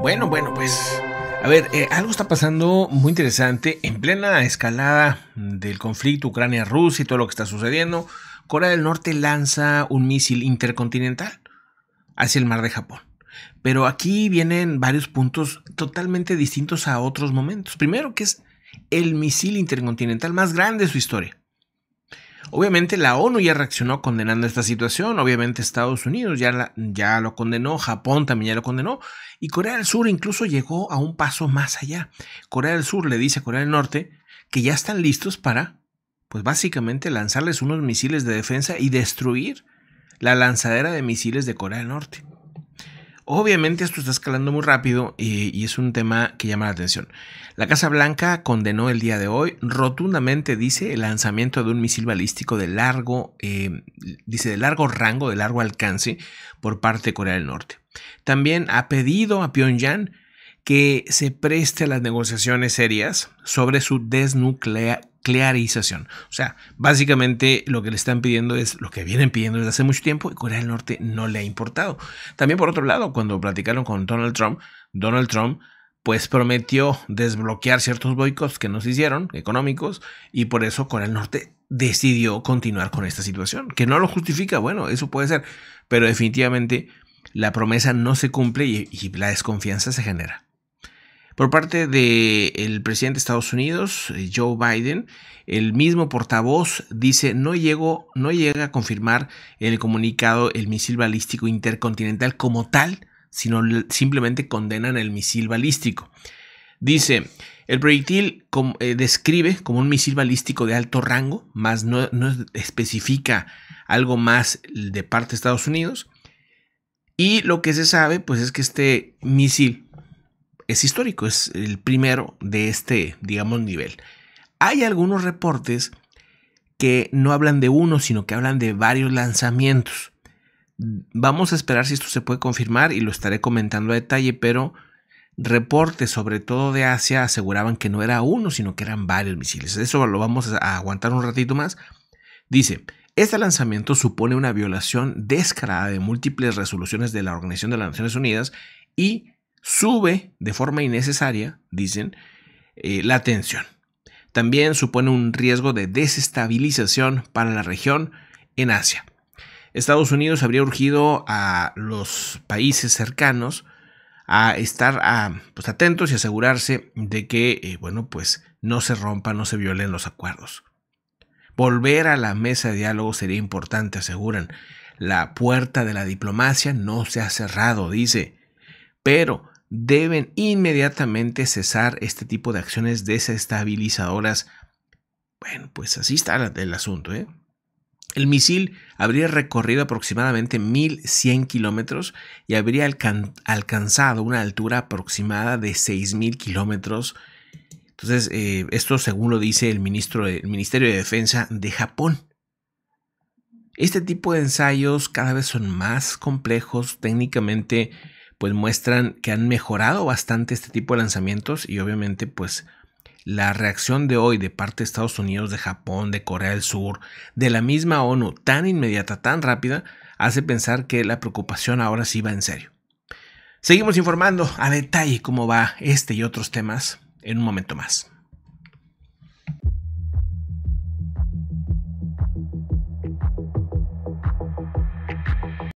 Bueno, bueno, pues a ver, eh, algo está pasando muy interesante en plena escalada del conflicto Ucrania-Rusia y todo lo que está sucediendo. Corea del Norte lanza un misil intercontinental hacia el mar de Japón. Pero aquí vienen varios puntos totalmente distintos a otros momentos. Primero, que es el misil intercontinental más grande de su historia. Obviamente la ONU ya reaccionó condenando esta situación, obviamente Estados Unidos ya, ya lo condenó, Japón también ya lo condenó, y Corea del Sur incluso llegó a un paso más allá. Corea del Sur le dice a Corea del Norte que ya están listos para, pues básicamente, lanzarles unos misiles de defensa y destruir la lanzadera de misiles de Corea del Norte. Obviamente esto está escalando muy rápido eh, y, es un tema que llama la atención. La Casa Blanca condenó el día de hoy rotundamente, dice, el lanzamiento de un misil balístico de largo, eh, dice, de largo rango, de largo alcance por parte de Corea del Norte. También ha pedido a Pyongyang que se preste a las negociaciones serias sobre su desnuclearización. O sea, básicamente lo que le están pidiendo es lo que vienen pidiendo desde hace mucho tiempo y Corea del Norte no le ha importado. También por otro lado, cuando platicaron con Donald Trump, Donald Trump pues prometió desbloquear ciertos boicots que nos hicieron, económicos, y por eso Corea del Norte decidió continuar con esta situación, que no lo justifica, bueno, eso puede ser, pero definitivamente la promesa no se cumple y la desconfianza se genera. Por parte del presidente de Estados Unidos, eh, Joe Biden, el mismo portavoz dice no, llegó, no llega a confirmar en el comunicado el misil balístico intercontinental como tal, sino simplemente condenan el misil balístico. Dice, el proyectil eh, describe como un misil balístico de alto rango, más no, no especifica algo más de parte de Estados Unidos. Y lo que se sabe, pues es que este misil es histórico, es el primero de este, digamos, nivel. Hay algunos reportes que no hablan de uno, sino que hablan de varios lanzamientos. Vamos a esperar si esto se puede confirmar y lo estaré comentando a detalle, pero reportes, sobre todo de Asia, aseguraban que no era uno, sino que eran varios misiles. Eso lo vamos a aguantar un ratito más. Dice, este lanzamiento supone una violación descarada de múltiples resoluciones de la Organización de las Naciones Unidas y sube de forma innecesaria, dicen, eh, la tensión. También supone un riesgo de desestabilización para la región en Asia. Estados Unidos habría urgido a los países cercanos a estar pues, atentos y asegurarse de que, eh, bueno, pues no se rompan, no se violen los acuerdos. Volver a la mesa de diálogo sería importante, aseguran. La puerta de la diplomacia no se ha cerrado, dice. Pero deben inmediatamente cesar este tipo de acciones desestabilizadoras. Bueno, pues así está el asunto. ¿eh? El misil habría recorrido aproximadamente 1.100 kilómetros y habría alcanzado una altura aproximada de 6.000 kilómetros. Entonces, eh, esto según lo dice el, ministro el Ministerio de Defensa de Japón. Este tipo de ensayos cada vez son más complejos técnicamente pues muestran que han mejorado bastante este tipo de lanzamientos y obviamente pues la reacción de hoy de parte de Estados Unidos, de Japón, de Corea del Sur, de la misma ONU tan inmediata, tan rápida, hace pensar que la preocupación ahora sí va en serio. Seguimos informando a detalle cómo va este y otros temas en un momento más.